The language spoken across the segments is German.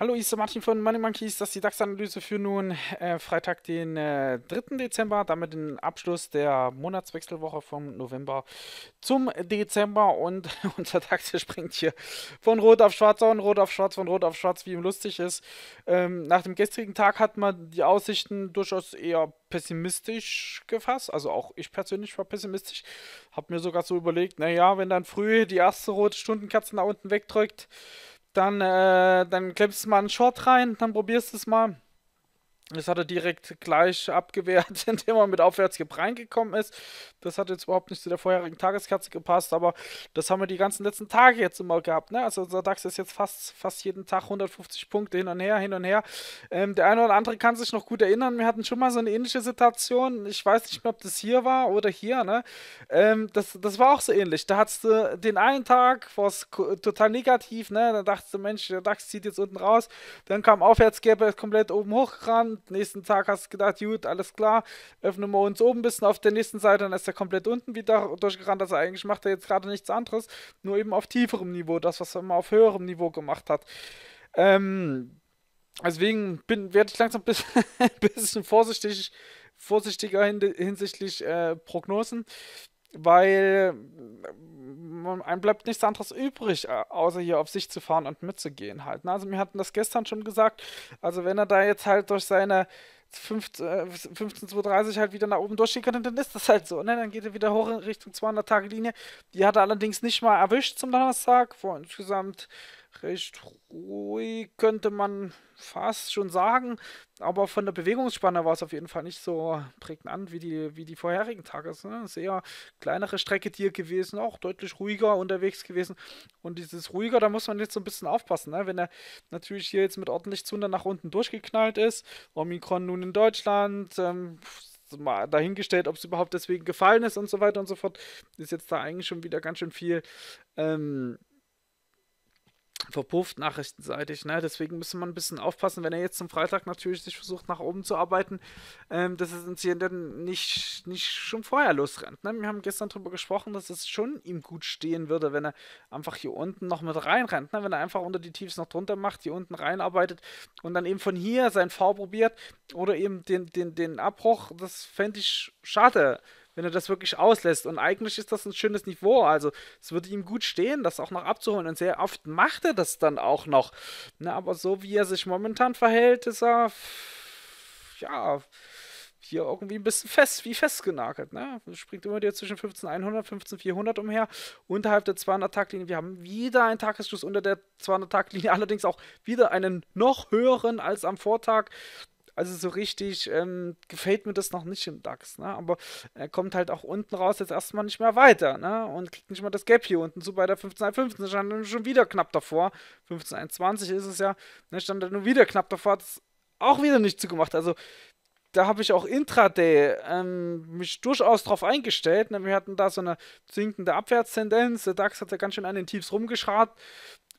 Hallo, ich bin Martin von Money Monkeys. Das ist die DAX-Analyse für nun äh, Freitag, den äh, 3. Dezember. Damit den Abschluss der Monatswechselwoche vom November zum Dezember. Und unser DAX springt hier von Rot auf Schwarz von Rot auf Schwarz, von Rot auf Schwarz, wie ihm lustig ist. Ähm, nach dem gestrigen Tag hat man die Aussichten durchaus eher pessimistisch gefasst. Also auch ich persönlich war pessimistisch. Hab mir sogar so überlegt, naja, wenn dann früh die erste rote Stundenkatze nach unten wegdrückt, dann, äh, dann klemmst du mal einen Short rein, dann probierst du es mal. Das hat er direkt gleich abgewehrt, indem er mit Aufwärtskipp reingekommen ist. Das hat jetzt überhaupt nicht zu der vorherigen Tageskasse gepasst, aber das haben wir die ganzen letzten Tage jetzt immer gehabt. Ne? Also der DAX ist jetzt fast, fast jeden Tag 150 Punkte hin und her, hin und her. Ähm, der eine oder andere kann sich noch gut erinnern, wir hatten schon mal so eine ähnliche Situation. Ich weiß nicht mehr, ob das hier war oder hier. Ne? Ähm, das, das war auch so ähnlich. Da hattest du den einen Tag, war es total negativ. Ne? Dann dachtest du, Mensch, der DAX zieht jetzt unten raus. Dann kam Aufwärtsgäbe komplett oben hoch ran kommt. Nächsten Tag hast du gedacht, gut, alles klar, öffnen wir uns oben ein bisschen auf der nächsten Seite, dann ist er komplett unten wieder durchgerannt. Also eigentlich macht er jetzt gerade nichts anderes, nur eben auf tieferem Niveau, das, was er mal auf höherem Niveau gemacht hat. Ähm, deswegen bin, werde ich langsam ein bisschen, vorsichtig, vorsichtiger hinsichtlich äh, Prognosen weil ähm, einem bleibt nichts anderes übrig, äh, außer hier auf sich zu fahren und mitzugehen halt. Ne? Also wir hatten das gestern schon gesagt, also wenn er da jetzt halt durch seine 15.30 15 äh, halt wieder nach oben durchgehen durchschickern, dann ist das halt so. Ne? Dann geht er wieder hoch in Richtung 200-Tage-Linie. Die hat er allerdings nicht mal erwischt zum Donnerstag. Vor insgesamt recht ruhig, könnte man fast schon sagen. Aber von der Bewegungsspanne war es auf jeden Fall nicht so prägnant wie die, wie die vorherigen Tage. Es ist eine sehr kleinere Strecke hier gewesen, auch deutlich ruhiger unterwegs gewesen. Und dieses ruhiger, da muss man jetzt so ein bisschen aufpassen. Ne? Wenn er natürlich hier jetzt mit ordentlich Zunder nach unten durchgeknallt ist, Omikron nun in Deutschland, ähm, mal dahingestellt, ob es überhaupt deswegen gefallen ist und so weiter und so fort, ist jetzt da eigentlich schon wieder ganz schön viel. Ähm, verpufft nachrichtenseitig. Ne? Deswegen müsste man ein bisschen aufpassen, wenn er jetzt zum Freitag natürlich sich versucht, nach oben zu arbeiten, ähm, dass es uns hier dann nicht, nicht schon vorher losrennt. Ne? Wir haben gestern darüber gesprochen, dass es schon ihm gut stehen würde, wenn er einfach hier unten noch mit reinrennt. Ne? Wenn er einfach unter die Tiefs noch drunter macht, hier unten reinarbeitet und dann eben von hier sein V probiert oder eben den, den, den Abbruch, das fände ich schade wenn er das wirklich auslässt. Und eigentlich ist das ein schönes Niveau. Also es würde ihm gut stehen, das auch noch abzuholen. Und sehr oft macht er das dann auch noch. Ne, aber so wie er sich momentan verhält, ist er ja hier irgendwie ein bisschen fest, wie festgenagelt. Ne? Springt immer wieder zwischen 15100 15400 umher, unterhalb der 200-Tag-Linie. Wir haben wieder einen Tagesschluss unter der 200-Tag-Linie, allerdings auch wieder einen noch höheren als am Vortag. Also so richtig ähm, gefällt mir das noch nicht im DAX. Ne? Aber er kommt halt auch unten raus jetzt erstmal nicht mehr weiter. Ne? Und kriegt nicht mal das Gap hier unten zu bei der 15.15. Stand er schon wieder knapp davor. 15.21 ist es ja. Ne? Stand er nur wieder knapp davor. Hat es auch wieder nicht zugemacht. Also da habe ich auch Intraday ähm, mich durchaus drauf eingestellt. Ne? Wir hatten da so eine sinkende Abwärtstendenz. Der DAX hat ja ganz schön an den Tiefs rumgeschraubt.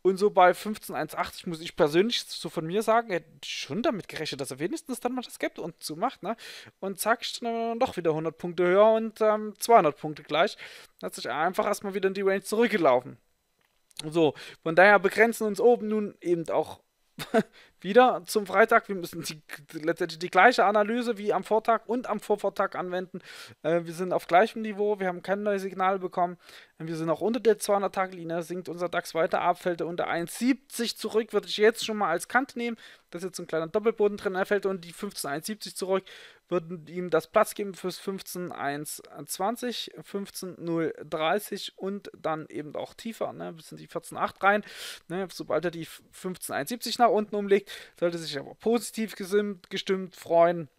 Und so bei 15,180 muss ich persönlich so von mir sagen, hätte schon damit gerechnet, dass er wenigstens dann mal das Gap unten zumacht. Ne? Und zack, ich dann doch wieder 100 Punkte höher und ähm, 200 Punkte gleich. Dann Hat sich einfach erstmal wieder in die Range zurückgelaufen. So, von daher begrenzen uns oben nun eben auch wieder zum Freitag. Wir müssen die, letztendlich die gleiche Analyse wie am Vortag und am Vorvortag anwenden. Äh, wir sind auf gleichem Niveau, wir haben kein neues Signal bekommen. Wir sind auch unter der 200-Tag-Linie, sinkt unser DAX weiter ab, fällt er unter 1,70 zurück. Würde ich jetzt schon mal als Kant nehmen, dass jetzt ein kleiner Doppelboden drin er fällt und die 15,170 zurück würden ihm das Platz geben fürs 15-1-20, 15-0-30 und dann eben auch tiefer, ne, bis in die 14-8 rein. Ne, sobald er die 15-1-70 nach unten umlegt, sollte sich aber positiv gesimmt, gestimmt freuen.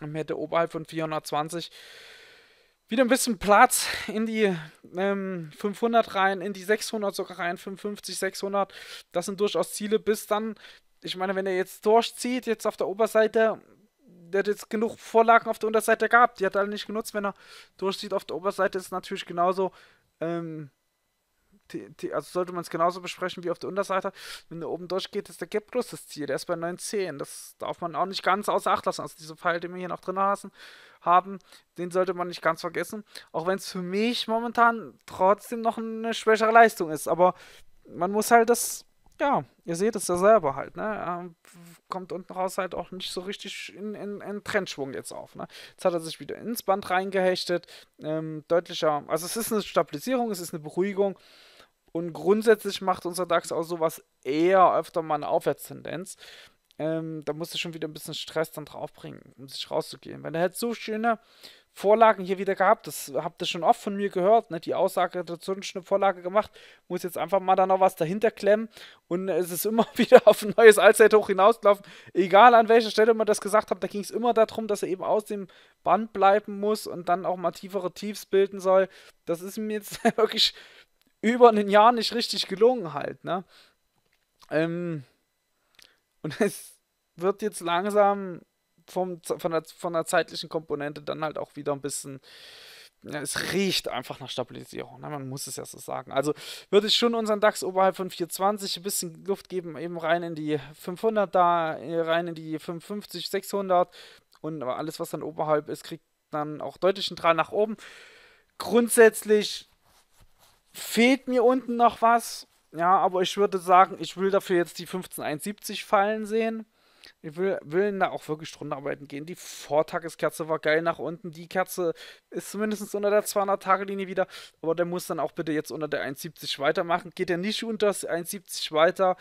Dann Hätte oberhalb von 420 wieder ein bisschen Platz in die ähm, 500 rein, in die 600 sogar rein, 55, 600. Das sind durchaus Ziele, bis dann, ich meine, wenn er jetzt durchzieht, jetzt auf der Oberseite, der hat jetzt genug Vorlagen auf der Unterseite gehabt. Die hat er nicht genutzt. Wenn er durchsieht auf der Oberseite, ist natürlich genauso. Ähm, die, die, also sollte man es genauso besprechen wie auf der Unterseite. Wenn er oben durchgeht, ist der Gap plus das Ziel. Der ist bei 9,10. Das darf man auch nicht ganz außer Acht lassen. Also diese Pfeil, den wir hier noch drin lassen, haben, den sollte man nicht ganz vergessen. Auch wenn es für mich momentan trotzdem noch eine schwächere Leistung ist. Aber man muss halt das ja, ihr seht es ja selber halt, ne? Ähm, kommt unten raus halt auch nicht so richtig in, in, in Trendschwung jetzt auf, ne? Jetzt hat er sich wieder ins Band reingehechtet, ähm, deutlicher, also es ist eine Stabilisierung, es ist eine Beruhigung und grundsätzlich macht unser DAX auch sowas eher öfter mal eine Aufwärtstendenz. Ähm, da musst du schon wieder ein bisschen Stress dann draufbringen, um sich rauszugehen. Wenn er halt so schöne Vorlagen hier wieder gehabt. Das habt ihr schon oft von mir gehört. Ne? Die Aussage dazu hat schon eine Vorlage gemacht. Muss jetzt einfach mal da noch was dahinter klemmen. Und es ist immer wieder auf ein neues Allzeithoch hinausgelaufen. Egal an welcher Stelle man das gesagt hat, da ging es immer darum, dass er eben aus dem Band bleiben muss und dann auch mal tiefere Tiefs bilden soll. Das ist mir jetzt wirklich über ein Jahr nicht richtig gelungen halt. Ne? Ähm und es wird jetzt langsam vom, von, der, von der zeitlichen Komponente dann halt auch wieder ein bisschen. Ja, es riecht einfach nach Stabilisierung, ne? man muss es ja so sagen. Also würde ich schon unseren DAX oberhalb von 420 ein bisschen Luft geben, eben rein in die 500 da, äh, rein in die 550, 600 und alles, was dann oberhalb ist, kriegt dann auch deutlichen Draht nach oben. Grundsätzlich fehlt mir unten noch was, ja, aber ich würde sagen, ich will dafür jetzt die 15170 fallen sehen. Die will, will da auch wirklich drunter arbeiten gehen. Die Vortageskerze war geil nach unten. Die Kerze ist zumindest unter der 200-Tage-Linie wieder. Aber der muss dann auch bitte jetzt unter der 1,70 weitermachen. Geht er nicht unter das 1,70 weiter,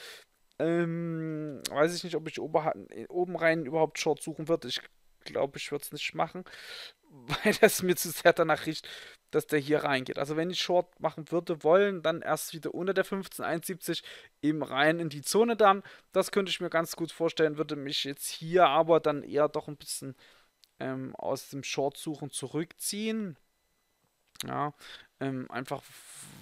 ähm, weiß ich nicht, ob ich oben rein überhaupt Short suchen würde. Ich glaube, ich würde es nicht machen, weil das mir zu sehr danach riecht dass der hier reingeht. Also wenn ich Short machen würde wollen, dann erst wieder unter der 15,71 eben rein in die Zone dann. Das könnte ich mir ganz gut vorstellen, würde mich jetzt hier aber dann eher doch ein bisschen ähm, aus dem Short suchen zurückziehen. Ja, ähm, einfach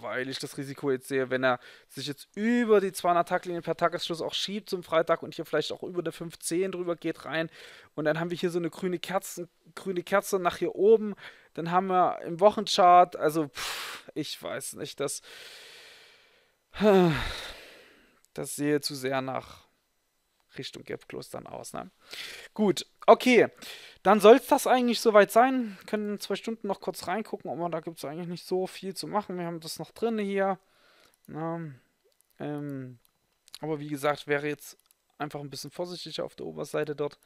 weil ich das Risiko jetzt sehe, wenn er sich jetzt über die 200 Tacklinie per Tagesschluss auch schiebt zum Freitag und hier vielleicht auch über der 510 drüber geht rein und dann haben wir hier so eine grüne Kerze, grüne Kerze nach hier oben, dann haben wir im Wochenchart, also pff, ich weiß nicht, das das sehe zu sehr nach Richtung Gap Close aus, ne? Gut, okay. Dann soll es das eigentlich soweit sein. Wir können in zwei Stunden noch kurz reingucken, aber da gibt es eigentlich nicht so viel zu machen. Wir haben das noch drin hier. Na, ähm, aber wie gesagt, wäre jetzt einfach ein bisschen vorsichtiger auf der Oberseite dort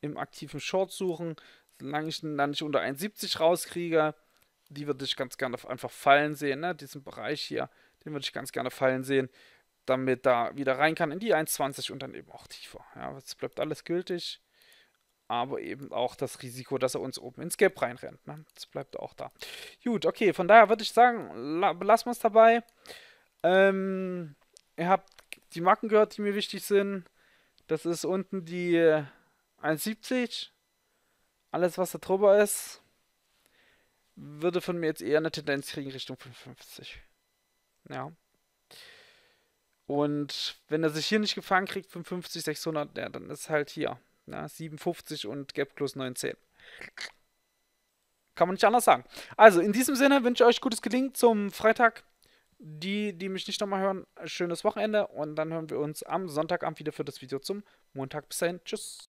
im aktiven Short suchen. Solange ich ihn dann nicht unter 1,70 rauskriege, die würde ich ganz gerne einfach fallen sehen. Ne? Diesen Bereich hier, den würde ich ganz gerne fallen sehen, damit da wieder rein kann in die 1,20 und dann eben auch tiefer. Ja, jetzt bleibt alles gültig aber eben auch das Risiko, dass er uns oben ins Gelb reinrennt. Ne? Das bleibt auch da. Gut, okay, von daher würde ich sagen, la belassen wir es dabei. Ähm, ihr habt die Marken gehört, die mir wichtig sind. Das ist unten die 1,70. Äh, Alles, was da drüber ist, würde von mir jetzt eher eine Tendenz kriegen Richtung 55. Ja. Und wenn er sich hier nicht gefangen kriegt, 55, 600, ja, dann ist halt hier na, 57 und Gap Plus 19. Kann man nicht anders sagen. Also, in diesem Sinne wünsche ich euch gutes Gelingen zum Freitag. Die, die mich nicht nochmal hören, schönes Wochenende und dann hören wir uns am Sonntagabend wieder für das Video zum Montag. Bis dahin, tschüss.